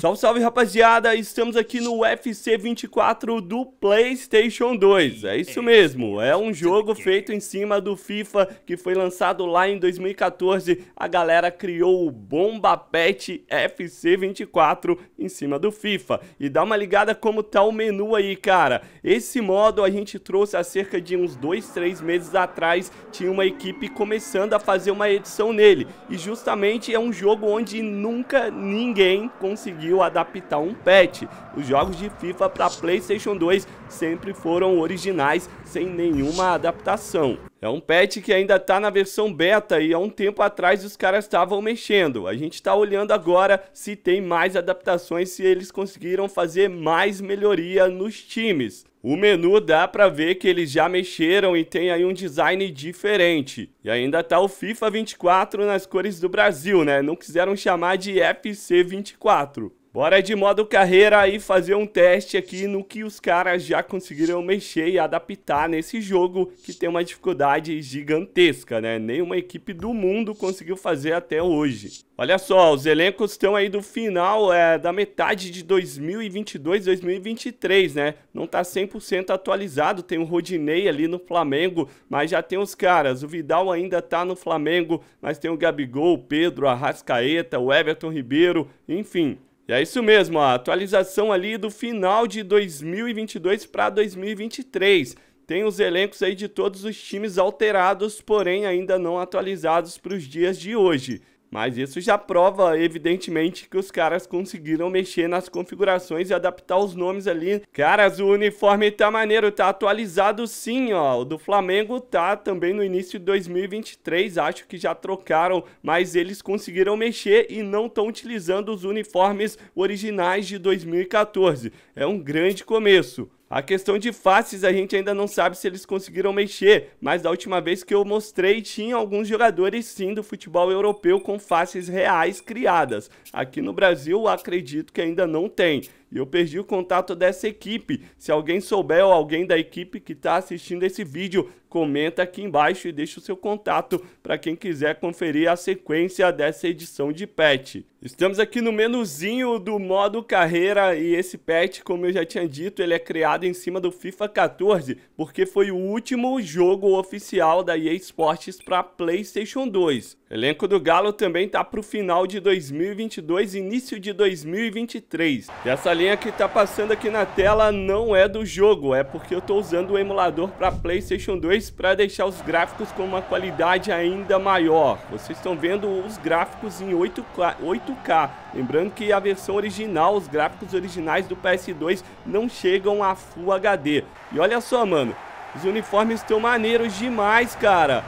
Salve, salve rapaziada! Estamos aqui no UFC 24 do PlayStation 2. É isso é mesmo, é um jogo feito em cima do FIFA que foi lançado lá em 2014. A galera criou o Bomba Pet FC 24 em cima do FIFA. E dá uma ligada como tá o menu aí, cara. Esse modo a gente trouxe há cerca de uns 2, 3 meses atrás. Tinha uma equipe começando a fazer uma edição nele. E justamente é um jogo onde nunca ninguém conseguiu conseguiu adaptar um patch. Os jogos de FIFA para PlayStation 2 sempre foram originais, sem nenhuma adaptação. É um patch que ainda está na versão beta e há um tempo atrás os caras estavam mexendo. A gente está olhando agora se tem mais adaptações, se eles conseguiram fazer mais melhoria nos times. O menu dá para ver que eles já mexeram e tem aí um design diferente. E ainda tá o FIFA 24 nas cores do Brasil, né? Não quiseram chamar de FC 24. Bora de modo carreira e fazer um teste aqui no que os caras já conseguiram mexer e adaptar nesse jogo que tem uma dificuldade gigantesca, né? Nenhuma equipe do mundo conseguiu fazer até hoje. Olha só, os elencos estão aí do final é, da metade de 2022, 2023, né? Não tá 100% atualizado, tem o Rodinei ali no Flamengo, mas já tem os caras. O Vidal ainda tá no Flamengo, mas tem o Gabigol, o Pedro, a Rascaeta, o Everton Ribeiro, enfim... E é isso mesmo, a atualização ali do final de 2022 para 2023. Tem os elencos aí de todos os times alterados, porém ainda não atualizados para os dias de hoje. Mas isso já prova, evidentemente, que os caras conseguiram mexer nas configurações e adaptar os nomes ali. Caras, o uniforme tá maneiro, tá atualizado sim, ó. O do Flamengo tá também no início de 2023, acho que já trocaram, mas eles conseguiram mexer e não estão utilizando os uniformes originais de 2014. É um grande começo. A questão de faces a gente ainda não sabe se eles conseguiram mexer, mas da última vez que eu mostrei tinha alguns jogadores sim do futebol europeu com faces reais criadas. Aqui no Brasil acredito que ainda não tem. E eu perdi o contato dessa equipe. Se alguém souber ou alguém da equipe que está assistindo esse vídeo, comenta aqui embaixo e deixa o seu contato para quem quiser conferir a sequência dessa edição de patch. Estamos aqui no menuzinho do modo carreira e esse patch, como eu já tinha dito, ele é criado em cima do FIFA 14, porque foi o último jogo oficial da EA Sports para PlayStation 2. Elenco do Galo também tá pro final de 2022, início de 2023. E essa linha que tá passando aqui na tela não é do jogo, é porque eu tô usando o emulador para PlayStation 2 para deixar os gráficos com uma qualidade ainda maior. Vocês estão vendo os gráficos em 8K, 8K. Lembrando que a versão original, os gráficos originais do PS2 não chegam a Full HD. E olha só, mano, os uniformes estão maneiros demais, cara.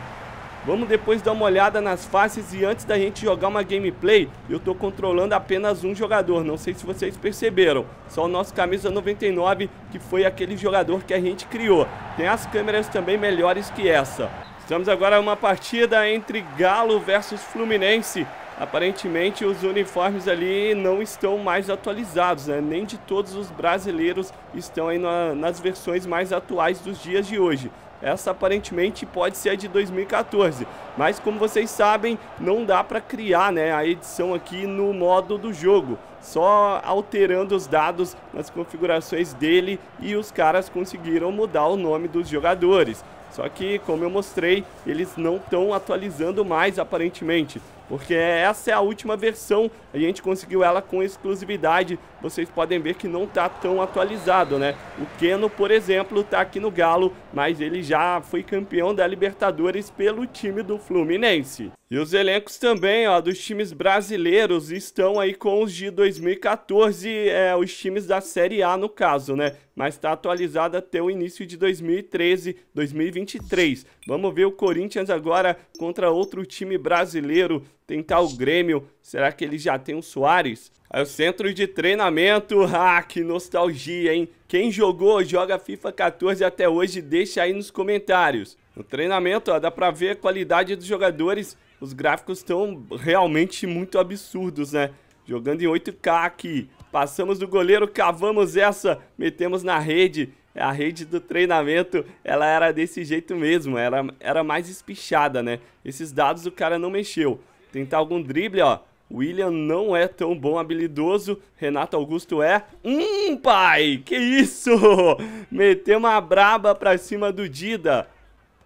Vamos depois dar uma olhada nas faces e antes da gente jogar uma gameplay, eu estou controlando apenas um jogador, não sei se vocês perceberam. Só o nosso camisa 99, que foi aquele jogador que a gente criou. Tem as câmeras também melhores que essa. Estamos agora uma partida entre Galo versus Fluminense. Aparentemente, os uniformes ali não estão mais atualizados, né? nem de todos os brasileiros estão aí na, nas versões mais atuais dos dias de hoje. Essa aparentemente pode ser a de 2014, mas como vocês sabem, não dá para criar né, a edição aqui no modo do jogo, só alterando os dados nas configurações dele e os caras conseguiram mudar o nome dos jogadores. Só que, como eu mostrei, eles não estão atualizando mais aparentemente porque essa é a última versão, a gente conseguiu ela com exclusividade, vocês podem ver que não está tão atualizado, né? O Keno, por exemplo, está aqui no Galo, mas ele já foi campeão da Libertadores pelo time do Fluminense. E os elencos também, ó, dos times brasileiros estão aí com os de 2014, é, os times da Série A no caso, né? Mas está atualizado até o início de 2013, 2023. Vamos ver o Corinthians agora contra outro time brasileiro tentar o Grêmio. Será que ele já tem o Soares? Aí o centro de treinamento, ah, que nostalgia, hein? Quem jogou, joga FIFA 14 até hoje, deixa aí nos comentários. No treinamento, ó, dá pra ver a qualidade dos jogadores. Os gráficos estão realmente muito absurdos, né? Jogando em 8K aqui. Passamos do goleiro, cavamos essa, metemos na rede. A rede do treinamento, ela era desse jeito mesmo, era, era mais espichada, né? Esses dados o cara não mexeu tentar algum drible, ó. William não é tão bom habilidoso, Renato Augusto é. Hum, pai, que isso! Meteu uma braba pra cima do Dida.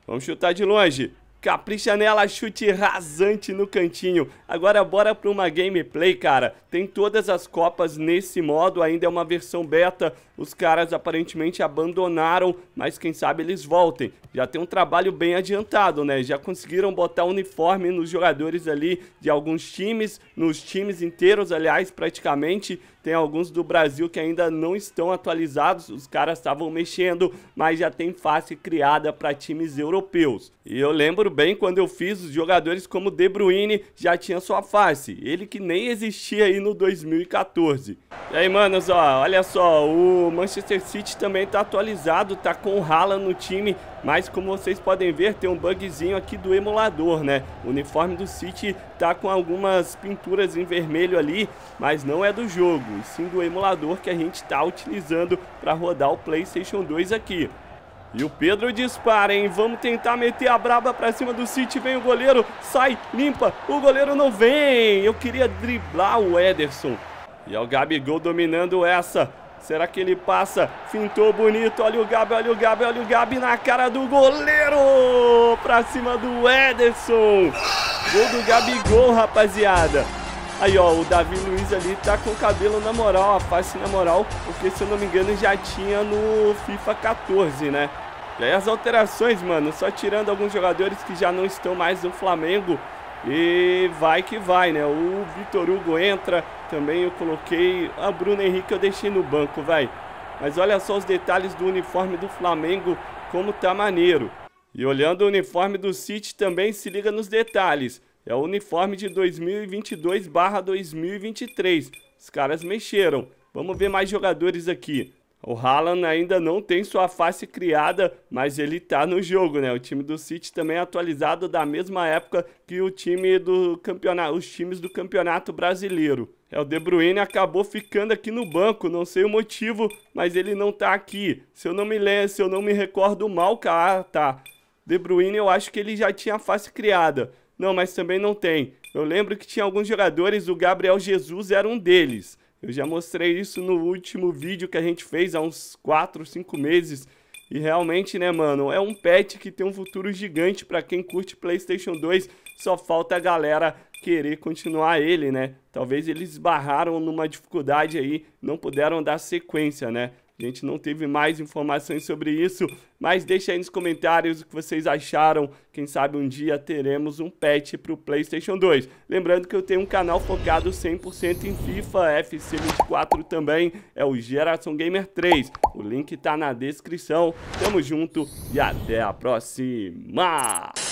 Vamos chutar de longe. Capricha nela, chute rasante no cantinho. Agora bora para uma gameplay, cara. Tem todas as copas nesse modo, ainda é uma versão beta. Os caras aparentemente abandonaram, mas quem sabe eles voltem. Já tem um trabalho bem adiantado, né? Já conseguiram botar uniforme nos jogadores ali de alguns times, nos times inteiros, aliás, praticamente tem alguns do Brasil que ainda não estão atualizados, os caras estavam mexendo, mas já tem face criada para times europeus. E eu lembro bem quando eu fiz, os jogadores como De Bruyne já tinha sua face, ele que nem existia aí no 2014. E aí, manos, ó, olha só, o Manchester City também tá atualizado, tá com o Haaland no time, mas como vocês podem ver, tem um bugzinho aqui do emulador, né? O uniforme do City tá com algumas pinturas em vermelho ali, mas não é do jogo e sim do emulador que a gente está utilizando para rodar o PlayStation 2 aqui. E o Pedro dispara, hein? Vamos tentar meter a braba pra cima do City. Vem o goleiro, sai, limpa. O goleiro não vem. Eu queria driblar o Ederson. E é o Gabigol dominando essa. Será que ele passa? Fintou bonito. Olha o Gabi, olha o Gabi, olha o Gabi na cara do goleiro. Pra cima do Ederson. Gol do Gabigol, rapaziada. Aí, ó, o Davi Luiz ali tá com o cabelo na moral, a face na moral, porque se eu não me engano já tinha no FIFA 14, né? E aí as alterações, mano, só tirando alguns jogadores que já não estão mais no Flamengo. E vai que vai, né? O Vitor Hugo entra, também eu coloquei... A Bruno Henrique eu deixei no banco, vai. Mas olha só os detalhes do uniforme do Flamengo, como tá maneiro. E olhando o uniforme do City também se liga nos detalhes. É o uniforme de 2022 2023. Os caras mexeram. Vamos ver mais jogadores aqui. O Haaland ainda não tem sua face criada, mas ele tá no jogo, né? O time do City também é atualizado da mesma época que o time do campeonato, os times do Campeonato Brasileiro. É o De Bruyne acabou ficando aqui no banco, não sei o motivo, mas ele não tá aqui. Se eu não me lembro, se eu não me recordo mal, cara, ah, tá. De Bruyne eu acho que ele já tinha a face criada. Não, mas também não tem. Eu lembro que tinha alguns jogadores, o Gabriel Jesus era um deles. Eu já mostrei isso no último vídeo que a gente fez há uns 4, 5 meses. E realmente, né, mano, é um pet que tem um futuro gigante para quem curte PlayStation 2. Só falta a galera querer continuar ele, né? Talvez eles esbarraram numa dificuldade aí, não puderam dar sequência, né? A gente não teve mais informações sobre isso, mas deixa aí nos comentários o que vocês acharam. Quem sabe um dia teremos um patch para o PlayStation 2. Lembrando que eu tenho um canal focado 100% em FIFA FC24 também, é o Geração Gamer 3. O link está na descrição. Tamo junto e até a próxima!